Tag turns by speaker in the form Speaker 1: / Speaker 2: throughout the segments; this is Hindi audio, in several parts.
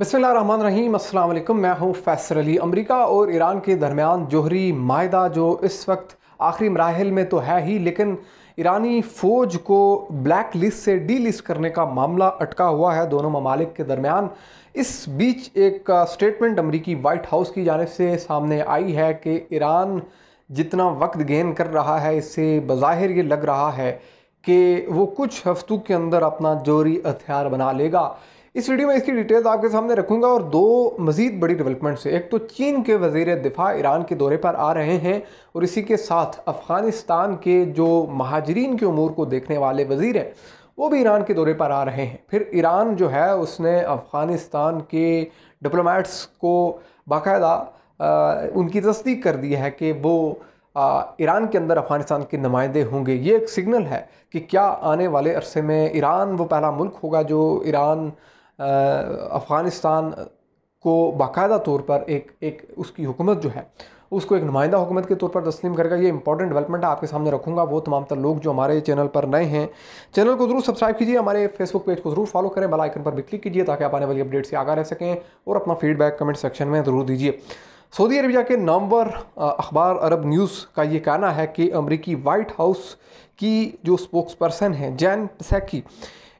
Speaker 1: अस्सलाम वालेकुम मैं हूँ फैसर अली अमरीका और ईरान के दरमियान जोहरी माहा जो इस वक्त आखिरी मराहल में तो है ही लेकिन ईरानी फ़ौज को ब्लैक लिस्ट से डी लिस्ट करने का मामला अटका हुआ है दोनों ममालिक के दरमियान इस बीच एक स्टेटमेंट अमरीकी वाइट हाउस की जानब से सामने आई है कि ईरान जितना वक्त गेन कर रहा है इससे बज़ाहिर ये लग रहा है कि वो कुछ हफ्तों के अंदर अपना जोहरी हथियार बना लेगा इस वीडियो में इसकी डिटेल्स आपके सामने रखूंगा और दो मज़ीद बड़ी डेवलपमेंट्स है एक तो चीन के वजीर दिफा ईरान के दौरे पर आ रहे हैं और इसी के साथ अफ़गानिस्तान के जो महाजरीन के अमूर को देखने वाले वजीर हैं वो भी ईरान के दौरे पर आ रहे हैं फिर ईरान जो है उसने अफ़गानिस्तान के डिप्लोमेट्स को बाकायदा उनकी तस्दीक कर दी है कि वो ईरान के अंदर अफ़गानिस्तान के नुमाइंदे होंगे ये एक सिग्नल है कि क्या आने वाले अरसे में ईरान वो पहला मुल्क होगा जो ईरान अफ़गानिस्तान को बाकायदा तौर पर एक एक उसकी हुकूमत जो है उसको एक नुमाइंदा हुकूमत के तौर पर तस्लीम करेगा ये इंपॉर्टेंट डेवलपमेंट आपके सामने रखूँगा वो तमाम तर लोग जो हमारे चैनल पर नए हैं चैनल को जरूर सब्सक्राइब कीजिए हमारे फेसबुक पेज को जरूर फॉलो करें बेल आइकन पर भी क्लिक कीजिए ताकि आप आने वाली अपडेट से आगा रह सकें और अपना फीडबैक कमेंट सेक्शन में ज़रूर दीजिए सऊदी अरबिया के नामवर अखबार अरब न्यूज़ का ये कहना है कि अमरीकी वाइट हाउस की जो स्पोक्स पर्सन है जैन पसैकी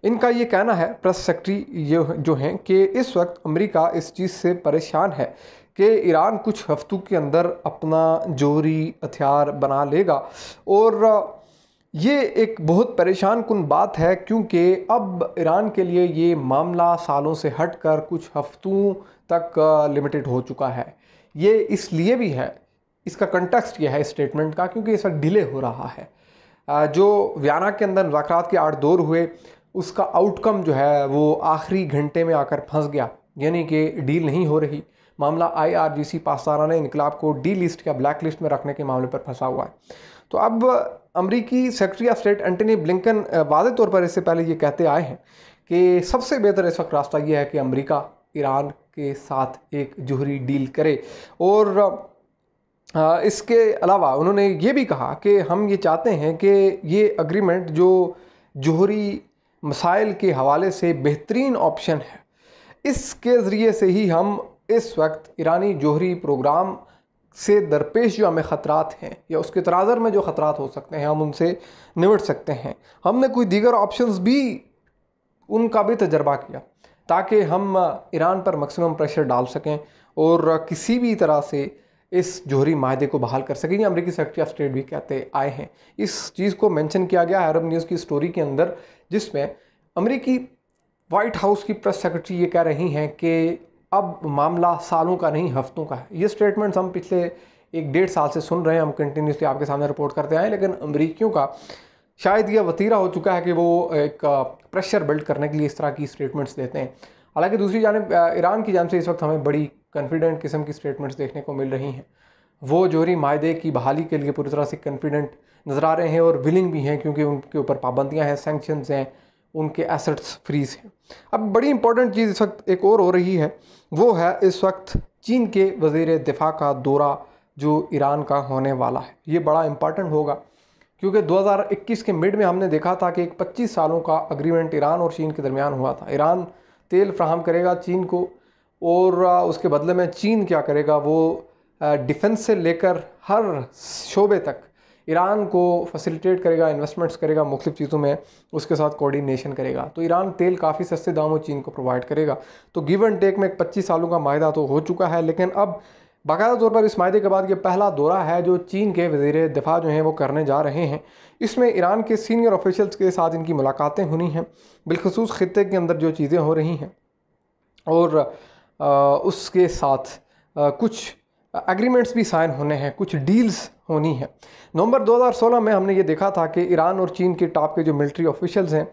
Speaker 1: इनका ये कहना है प्रेस सेक्रेटरी ये जो हैं कि इस वक्त अमेरिका इस चीज़ से परेशान है कि ईरान कुछ हफ्तों के अंदर अपना जोरी हथियार बना लेगा और ये एक बहुत परेशान कन बात है क्योंकि अब ईरान के लिए ये मामला सालों से हटकर कुछ हफ्तों तक लिमिटेड हो चुका है ये इसलिए भी है इसका कंटेक्स्ट यह है स्टेटमेंट का क्योंकि इसका डिले हो रहा है जो वियाना के अंदर मुजाकर के आठ दौर हुए उसका आउटकम जो है वो आखिरी घंटे में आकर फंस गया यानी कि डील नहीं हो रही मामला आई आर जी सी ने इनकलाब को डी लिस्ट या ब्लैक लिस्ट में रखने के मामले पर फंसा हुआ है तो अब अमरीकी secretary of state Antony Blinken वाज तौर पर इससे पहले ये कहते आए हैं कि सबसे बेहतर इस वक्त रास्ता ये है कि अमरीका ईरान के साथ एक जोहरी डील करे और इसके अलावा उन्होंने ये भी कहा कि हम ये चाहते हैं कि ये अग्रीमेंट जो जहरी मसाइल के हवाले से बेहतरीन ऑप्शन है इसके ज़रिए से ही हम इस वक्त ईरानी जोहरी प्रोग्राम से दरपेश जो हमें ख़तरा हैं या उसके तनाजर में जो खतरा हो सकते हैं हम उनसे निमट सकते हैं हमने कोई दीगर ऑप्शंस भी उनका भी तजर्बा किया ताकि हम ईरान पर मैक्सिमम प्रेशर डाल सकें और किसी भी तरह से इस जोहरी माहे को बहाल कर सकेंगे अमेरिकी अमरीकी सेक्रेटरी ऑफ स्टेट भी कहते आए हैं इस चीज़ को मेंशन किया गया अरब न्यूज़ की स्टोरी के अंदर जिसमें अमरीकी वाइट हाउस की प्रेस सेक्रेटरी ये कह रही हैं कि अब मामला सालों का नहीं हफ्तों का है ये स्टेटमेंट्स हम पिछले एक डेढ़ साल से सुन रहे हैं हम कंटिन्यूसली आपके सामने रिपोर्ट करते आए लेकिन अमरीकियों का शायद यह वतीरा हो चुका है कि वो एक प्रेशर बिल्ड करने के लिए इस तरह की स्टेटमेंट्स देते हैं हालांकि दूसरी जानब ईरान की जानब से इस वक्त हमें बड़ी कॉन्फिडेंट किस्म की स्टेटमेंट्स देखने को मिल रही हैं वो जोरी माहे की बहाली के लिए पूरी तरह से कॉन्फिडेंट नज़र आ रहे हैं और विलिंग भी हैं क्योंकि उनके ऊपर पाबंदियाँ हैं सेंक्शंस हैं उनके एसेट्स फ्रीज हैं अब बड़ी इंपॉर्टेंट चीज़ इस वक्त एक और हो रही है वो है इस वक्त चीन के वजीर दिफा का दौरा जो ईरान का होने वाला है ये बड़ा इम्पॉर्टेंट होगा क्योंकि 2021 के मिड में हमने देखा था कि एक 25 सालों का अग्रीमेंट ईरान और चीन के दरमियान हुआ था ईरान तेल फ्राहम करेगा चीन को और उसके बदले में चीन क्या करेगा वो डिफेंस से लेकर हर शोबे तक ईरान को फैसिलिटेट करेगा इन्वेस्टमेंट्स करेगा मुख्तु चीज़ों में उसके साथ कोऑर्डिनेशन करेगा तो ईरान तेल काफ़ी सस्ते दामों चीन को प्रोवाइड करेगा तो गिव एंड टेक में एक पच्चीस सालों का माहा तो हो चुका है लेकिन अब बाकायदा तौर पर इस माहे के बाद ये पहला दौरा है जो चीन के वजीर दफा जो हैं वो करने जा रहे हैं इसमें ईरान के सीनियर ऑफिशल्स के साथ इनकी मुलाकातें होनी हैं बिलखसूस ख़त्े के अंदर जो चीज़ें हो रही हैं और उसके साथ कुछ एग्रीमेंट्स भी साइन होने हैं कुछ डील्स होनी है नवंबर 2016 में हमने ये देखा था कि ईरान और चीन के टॉप के जो मिलिट्री ऑफिशल्स हैं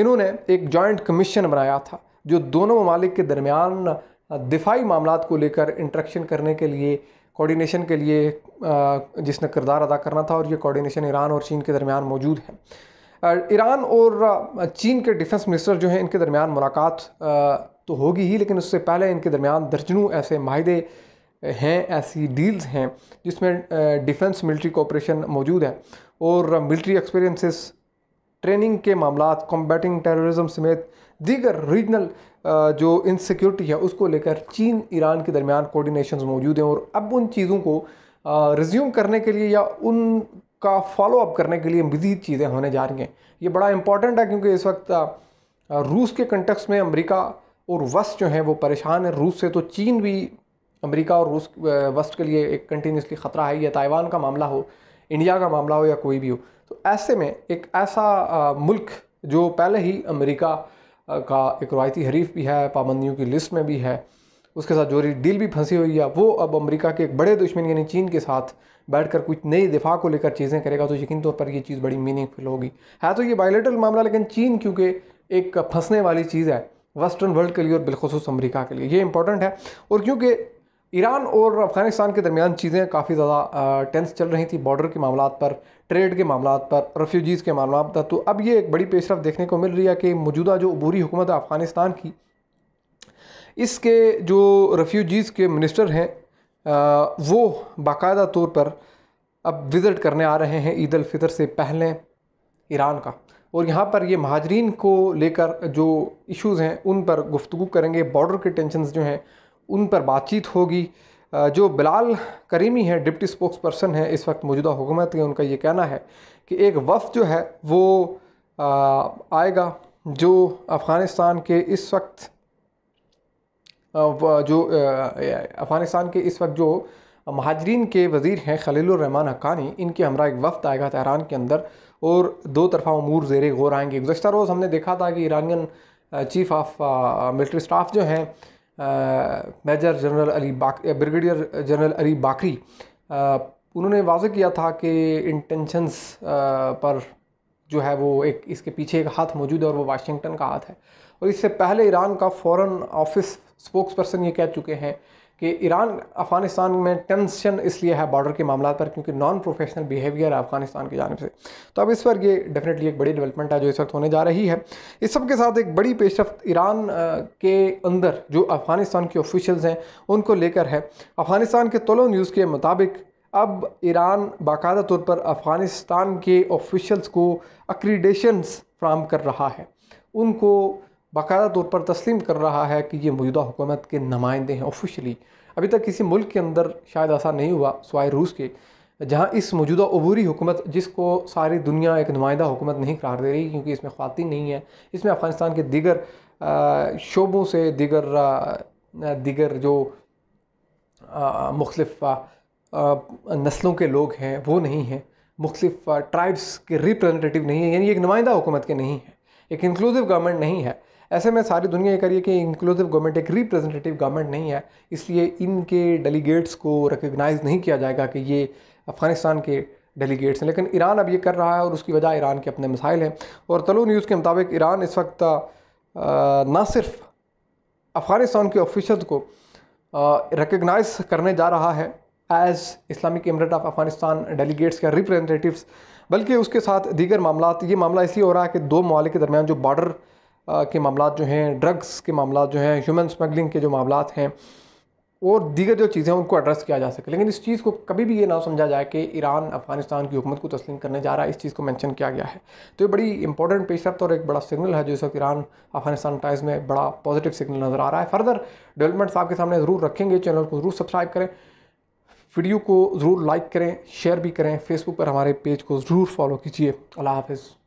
Speaker 1: इन्होंने एक जॉइंट कमीशन बनाया था जो दोनों ममालिक के दरमियान दिफाई मामला को लेकर इंट्रैक्शन करने के लिए कोऑर्डिनेशन के लिए जिसने किरदार अदा करना था और ये कोऑर्डिनेशन ईरान और चीन के दरमियान मौजूद है ईरान और चीन के डिफेंस मिनिस्टर जो हैं इनके दरमियान मुलाकात तो होगी ही लेकिन उससे पहले इनके दरमियान दर्जनों ऐसे माहदे हैं ऐसी डील्स हैं जिसमें डिफेंस मिलिट्री कोऑपरेशन मौजूद है और मिलिट्री एक्सपीरियंसेस ट्रेनिंग के मामला कॉम्बैटिंग टेररिज्म समेत दीगर रीजनल जो इनसिक्योरिटी है उसको लेकर चीन ईरान के दरमियान कोऑर्डिनेशंस मौजूद हैं और अब उन चीज़ों को रिज्यूम करने के लिए या उन का फॉलोअप करने के लिए मजीद चीज़ें होने जा रही हैं ये बड़ा इंपॉर्टेंट है क्योंकि इस वक्त रूस के कंटेक्स में अमेरिका और वस्त जो हैं वो परेशान है रूस से तो चीन भी अमेरिका और रूस वस्त के लिए एक कंटिन्यूसली ख़तरा है या ताइवान का मामला हो इंडिया का मामला हो या कोई भी हो तो ऐसे में एक ऐसा मुल्क जो पहले ही अमरीका का एक रवायती हरीफ भी है पाबंदियों की लिस्ट में भी है उसके साथ जोरी डील भी फंसी हुई है वो अब अमेरिका के एक बड़े दुश्मन यानी चीन के साथ बैठकर कुछ नई दिफा को लेकर चीज़ें करेगा तो यकीन तौर पर यह चीज़ बड़ी मीनिंगफुल होगी है तो ये बायोलेटरल मामला लेकिन चीन क्योंकि एक फंसने वाली चीज़ है वेस्टर्न वर्ल्ड के लिए और बिलखसूस अमरीका के लिए ये इंपॉर्टेंट है और क्योंकि ईरान और अफगानिस्तान के दरमियान चीज़ें काफ़ी ज़्यादा टेंस चल रही थी बॉर्डर के मामला पर ट्रेड के मामला पर रेफ्यूजीज़ के मामला पर तो अब ये एक बड़ी पेशरफ देखने को मिल रही है कि मौजूदा जो अबूरी हुकूमत है अफगानिस्तान की इसके जो रेफ्यूजीज़ के मिनिस्टर हैं वो बाकायदा तौर पर अब विज़िट करने आ रहे हैं ईद अलफ़ितर से पहले ईरान का और यहाँ पर ये महाजरीन को लेकर जो इश्यूज़ हैं उन पर गुफ्तु करेंगे बॉर्डर के टेंशन जो हैं उन पर बातचीत होगी जो बिलाल करीमी हैं डिप्टी स्पोक्स पर्सन हैं इस वक्त मौजूदा हुकूमत के उनका ये कहना है कि एक वफ जो है वो आएगा जो अफ़गानिस्तान के इस वक्त जो अफ़गानिस्तान के इस वक्त जो महाजरीन के वज़ीर हैं खलीलरहमान हक्कानी इनके हमरा एक वफ़्त आएगा तहरान के अंदर और दो तरफा अमूर जेर गौर आएंगे गुजशत रोज़ हमने देखा था कि Iranian chief of military staff जो हैं मेजर जनरल अली बा ब्रिगेडियर जनरल अली बाकरी उन्होंने वाज किया था कि इंटेंशंस पर जो है वो एक इसके पीछे एक हाथ मौजूद है और वो वाशिंगटन का हाथ है और इससे पहले ईरान का फॉरेन ऑफिस स्पोक्स पर्सन ये कह चुके हैं कि ईरान अफ़गानिस्तान में टेंशन इसलिए है बॉर्डर के मामला पर क्योंकि नॉन प्रोफेशनल बिहेवियर है अफगानिस्तान की जानब से तो अब इस पर ये डेफिनेटली एक बड़ी डेवलपमेंट है जो इस वक्त होने जा रही है इस सब के साथ एक बड़ी पेशरफ ईरान के अंदर जो अफ़गानिस्तान के ऑफिशल्स हैं उनको लेकर है अफ़गानिस्तान के तोलो न्यूज़ के मुताबिक अब ईरान बाकायदा तौर पर अफ़गानिस्तान के ऑफिशल्स को अक्रीडेशन फ्राहम कर रहा है उनको बाकायदा तौर पर तस्लीम कर रहा है कि ये मौजूदा हुकूमत के नुमाइंदे हैं ऑफिशली अभी तक किसी मुल्क के अंदर शायद ऐसा नहीं हुआ सवाए रूस के जहाँ इस मौजूदा अबूरी हुकूमत जिसको सारी दुनिया एक नुमाइंदा हुकूमत नहीं करार दे रही क्योंकि इसमें खातिन नहीं है इसमें अफ़गानिस्तान के दिगर शोबों से दिगर दिगर जो मुख्तफ नस्लों के लोग हैं वो नहीं हैं मुख्तफ ट्राइब्स के रिप्रजेंटेटिव नहीं है यानी एक नुमाइंदा हुकूमत के नहीं है एक इंक्लूसिव गवर्नमेंट नहीं है ऐसे में सारी दुनिया ये करिए कि इंक्लूसिव गवर्नमेंट एक रिप्रेजेंटेटिव गवर्नमेंट नहीं है इसलिए इनके डेलीगेट्स को रिकगनाइज़ नहीं किया जाएगा कि ये अफ़गानिस्तान के डेलीगेट्स हैं लेकिन ईरान अब ये कर रहा है और उसकी वजह ईरान के अपने मिसाइल हैं और तलो न्यूज़ के मुताबिक ईरान इस वक्त ना सिर्फ अफ़गानिस्तान के ऑफिशल को रिकगनाइज़ करने जा रहा है as Islamic emirate of Afghanistan delegates या रिप्रजेंटेटिवस बल्कि उसके साथ दीगर मामला ये मामला इसलिए हो रहा है कि दो ममालिक के दरमियान जो बॉर्डर के मामला जो हैं ड्रग्स के मामला जो हैं ह्यूमन स्मगलिंग के जो मामला हैं और दीगर जो चीज़ें उनको एड्रेस किया जा सके लेकिन इस चीज़ को कभी भी ये ना समझा जाए कि ईरान अफगानिस्तान की हुकूमत को तस्लीम करने जा रहा है इस चीज़ को मेंशन किया गया है तो ये बड़ी इंपॉर्टेंट पेशरफ और एक बड़ा सिग्नल है जो इस वक्त ईरान अफगानिस्तान टाइम्स में बड़ा पॉजिटिव सिग्नल नज़र आ रहा है फर्दर डेवलपमेंट्स आपके सामने ज़रूर रखेंगे चैनल को ज़रूर सब्सक्राइब करें वीडियो को ज़रूर लाइक करें शेयर भी करें फेसबुक पर हमारे पेज को ज़रूर फॉलो कीजिए अल्लाह हाफिज़